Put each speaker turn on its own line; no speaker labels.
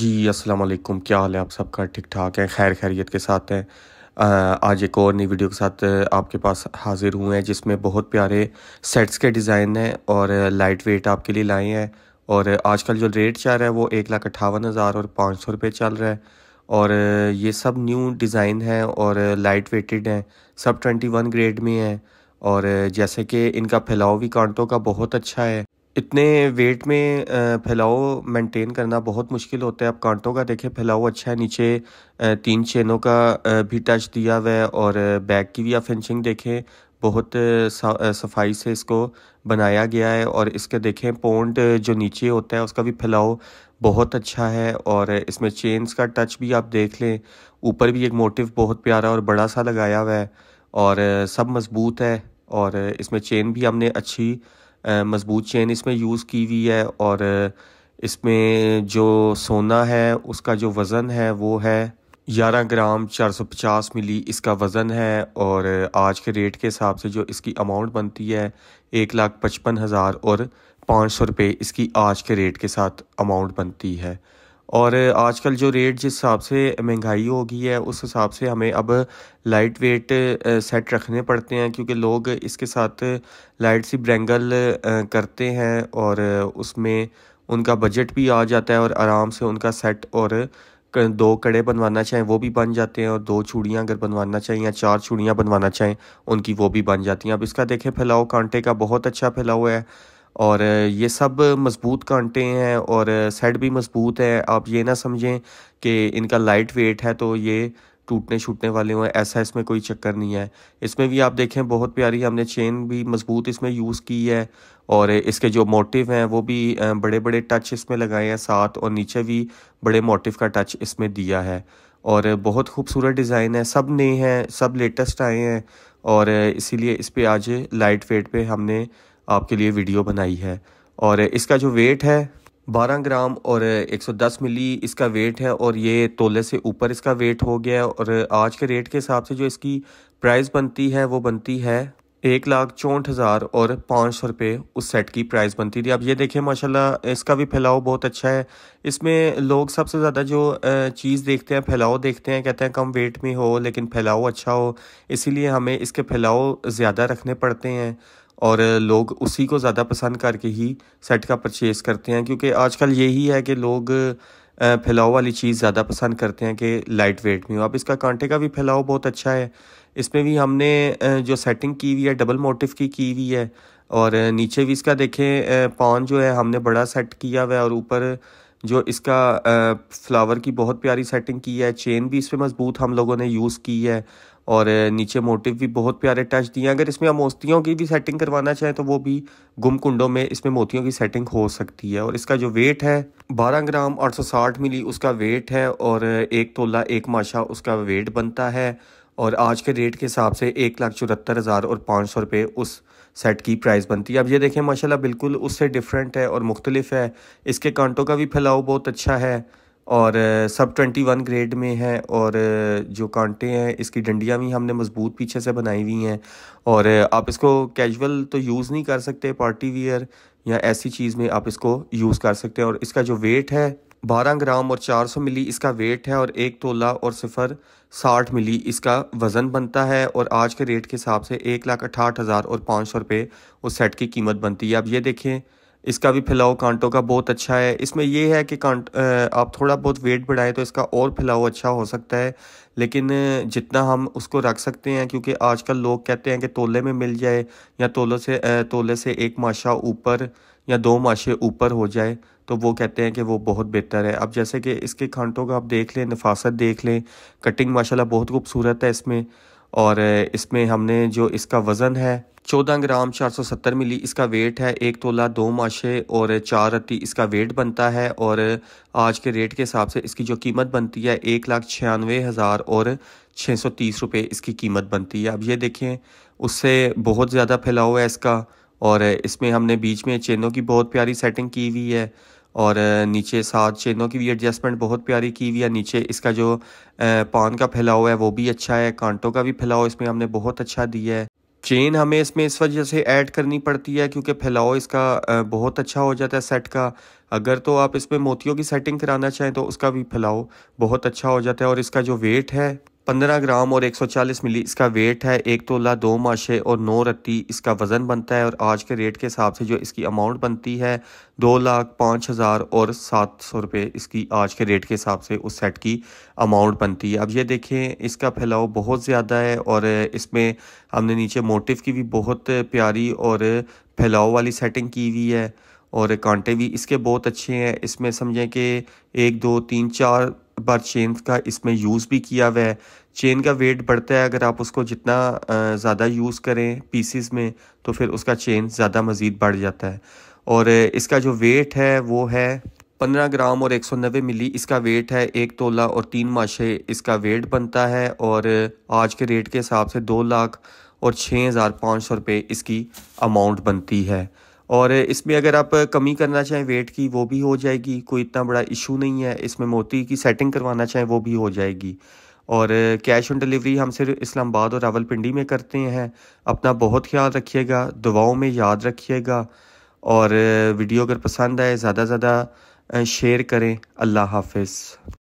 जी अस्सलाम वालेकुम क्या हाल है आप सबका ठीक ठाक है खैर खैरियत के साथ हैं आज एक और नई वीडियो के साथ आपके पास हाज़िर हुए हैं जिसमें बहुत प्यारे सेट्स के डिज़ाइन हैं और लाइट वेट आपके लिए लाए हैं और आजकल जो रेट चल रहा है वो एक लाख अट्ठावन हज़ार और पाँच सौ रुपये चल रहा है और ये सब न्यू डिज़ाइन हैं और लाइट वेटेड हैं सब ट्वेंटी वन ग्रेड में हैं और जैसे कि इनका फैलाव भी कांटों का बहुत अच्छा है इतने वेट में फैलाव मेंटेन करना बहुत मुश्किल होता है आप कांटों का देखें फैलाव अच्छा है नीचे तीन चेनों का भी टच दिया हुआ है और बैक की भी आप फिनिशिंग देखें बहुत सफाई से इसको बनाया गया है और इसके देखें पोंड जो नीचे होता है उसका भी फैलाव बहुत अच्छा है और इसमें चेन्स का टच भी आप देख लें ऊपर भी एक मोटिव बहुत प्यारा और बड़ा सा लगाया हुआ है और सब मज़बूत है और इसमें चेन भी हमने अच्छी मज़बूत चेन इसमें यूज़ की हुई है और इसमें जो सोना है उसका जो वज़न है वो है ग्यारह ग्राम चार सौ पचास मिली इसका वज़न है और आज के रेट के हिसाब से जो इसकी अमाउंट बनती है एक लाख पचपन हज़ार और पाँच सौ रुपये इसकी आज के रेट के साथ अमाउंट बनती है और आजकल जो रेट जिस हिसाब से महंगाई हो गई है उस हिसाब से हमें अब लाइट वेट सेट रखने पड़ते हैं क्योंकि लोग इसके साथ लाइट सी ब्रेंगल करते हैं और उसमें उनका बजट भी आ जाता है और आराम से उनका सेट और दो कड़े बनवाना चाहें वो भी बन जाते हैं और दो चूड़ियाँ अगर बनवाना चाहें या चार चूड़ियाँ बनवाना चाहें उनकी वो भी बन जाती हैं अब इसका देखें फैलाओ कांटे का बहुत अच्छा फैलाव है और ये सब मज़बूत कांटे हैं और सेट भी मज़बूत हैं आप ये ना समझें कि इनका लाइट वेट है तो ये टूटने छूटने वाले हों ऐसा इसमें कोई चक्कर नहीं है इसमें भी आप देखें बहुत प्यारी हमने चेन भी मज़बूत इसमें यूज़ की है और इसके जो मोटिव हैं वो भी बड़े बड़े टच इसमें लगाए हैं साथ और नीचे भी बड़े मोटिव का टच इसमें दिया है और बहुत खूबसूरत डिज़ाइन है सब नए हैं सब लेटेस्ट आए हैं और इसीलिए इस पर आज लाइट वेट पर हमने आपके लिए वीडियो बनाई है और इसका जो वेट है 12 ग्राम और 110 मिली इसका वेट है और ये तोले से ऊपर इसका वेट हो गया है और आज के रेट के हिसाब से जो इसकी प्राइस बनती है वो बनती है एक लाख चौंठ हज़ार और पाँच सौ रुपये उस सेट की प्राइस बनती थी अब ये देखें माशाल्लाह इसका भी फैलाव बहुत अच्छा है इसमें लोग सबसे ज़्यादा जो चीज़ देखते हैं फैलाव देखते हैं कहते हैं कम वेट में हो लेकिन फैलाव अच्छा हो इसीलिए हमें इसके फैलाव ज़्यादा रखने पड़ते हैं और लोग उसी को ज़्यादा पसंद करके ही सेट का परचेज़ करते हैं क्योंकि आजकल यही है कि लोग फैलाव वाली चीज़ ज़्यादा पसंद करते हैं कि लाइट वेट में हो अब इसका कांटे का भी फैलाव बहुत अच्छा है इसमें भी हमने जो सेटिंग की हुई है डबल मोटिव की की हुई है और नीचे भी इसका देखें पॉन जो है हमने बड़ा सेट किया हुआ है और ऊपर जो इसका फ्लावर की बहुत प्यारी सेटिंग की है चेन भी इसमें मज़बूत हम लोगों ने यूज़ की है और नीचे मोटिव भी बहुत प्यारे टच दिए हैं अगर इसमें हम मोतियों की भी सेटिंग करवाना चाहें तो वो भी गुम कुंडों में इसमें मोतियों की सेटिंग हो सकती है और इसका जो वेट है 12 ग्राम 860 मिली उसका वेट है और एक तोला एक माशा उसका वेट बनता है और आज के रेट के हिसाब से एक लाख चौहत्तर हज़ार और पाँच सौ रुपये उस सेट की प्राइस बनती है अब ये देखें माशाल्लाह बिल्कुल उससे डिफरेंट है और मुख्तलिफ है इसके कांटों का भी फैलाव बहुत अच्छा है और सब ट्वेंटी वन ग्रेड में है और जो कांटे हैं इसकी डंडियाँ भी हमने मज़बूत पीछे से बनाई हुई हैं और आप इसको कैजुअल तो यूज़ नहीं कर सकते पार्टी वियर या ऐसी चीज़ में आप इसको यूज़ कर सकते हैं और इसका जो वेट है बारह ग्राम और चार सौ मिली इसका वेट है और एक तोला और सिफर साठ मिली इसका वज़न बनता है और आज के रेट के हिसाब से एक लाख अठाठ हज़ार और पाँच सौ रुपये उस सेट की कीमत बनती है अब ये देखें इसका भी फैलाओ कांटों का बहुत अच्छा है इसमें यह है कि कांट आप थोड़ा बहुत वेट बढ़ाएं तो इसका और फैलाओ अच्छा हो सकता है लेकिन जितना हम उसको रख सकते हैं क्योंकि आजकल लोग कहते हैं कि तोले में मिल जाए या तोलों से तोले से एक माशा ऊपर या दो माशे ऊपर हो जाए तो वो कहते हैं कि वो बहुत बेहतर है अब जैसे कि इसके कांटों का आप देख लें नफासत देख लें कटिंग माशाल्लाह बहुत खूबसूरत है इसमें और इसमें हमने जो इसका वज़न है चौदह ग्राम चार सौ सत्तर मिली इसका वेट है एक तोला दो माशे और चार रत्ती इसका वेट बनता है और आज के रेट के हिसाब से इसकी जो कीमत बनती है एक लाख छियानवे हज़ार और छः सौ तीस रुपये इसकी कीमत बनती है अब ये देखें उससे बहुत ज़्यादा फैलाव है इसका और इसमें हमने बीच में चेनों की बहुत प्यारी सेटिंग की हुई है और नीचे सात चेनों की भी एडजस्टमेंट बहुत प्यारी की हुई है नीचे इसका जो पान का फैलाव है वो भी अच्छा है कांटों का भी फैलाव इसमें हमने बहुत अच्छा दिया है चेन हमें इसमें इस वजह से ऐड करनी पड़ती है क्योंकि फैलाव इसका बहुत अच्छा हो जाता है सेट का अगर तो आप इसमें मोतियों की सेटिंग कराना चाहें तो उसका भी फैलाव बहुत अच्छा हो जाता है और इसका जो वेट है पंद्रह ग्राम और एक सौ चालीस मिली इसका वेट है एक तोला दो माशे और नौ रत्ती इसका वज़न बनता है और आज के रेट के हिसाब से जो इसकी अमाउंट बनती है दो लाख पाँच हज़ार और सात सौ रुपये इसकी आज के रेट के हिसाब से उस सेट की अमाउंट बनती है अब ये देखें इसका फैलाव बहुत ज़्यादा है और इसमें हमने नीचे मोटिव की भी बहुत प्यारी और फैलाव वाली सेटिंग की हुई है और कांटे भी इसके बहुत अच्छे हैं इसमें समझें कि एक दो तीन चार बार चेन का इसमें यूज़ भी किया हुआ है चेन का वेट बढ़ता है अगर आप उसको जितना ज़्यादा यूज़ करें पीसीस में तो फिर उसका चेन ज़्यादा मज़ीद बढ़ जाता है और इसका जो वेट है वो है पंद्रह ग्राम और एक सौ नब्बे मिली इसका वेट है एक तोला और तीन माशे इसका वेट बनता है और आज के रेट के हिसाब से दो लाख और छः हज़ार पाँच सौ रुपये इसकी अमाउंट बनती है और इसमें अगर आप कमी करना चाहें वेट की वो भी हो जाएगी कोई इतना बड़ा इशू नहीं है इसमें मोती की सेटिंग करवाना चाहें वो भी हो जाएगी और कैश ऑन डिलीवरी हम सिर्फ इस्लामाबाद और रावलपिंडी में करते हैं अपना बहुत ख्याल रखिएगा दुआओं में याद रखिएगा और वीडियो अगर पसंद आए ज़्यादा ज़्यादा शेयर करें अल्लाह हाफिज़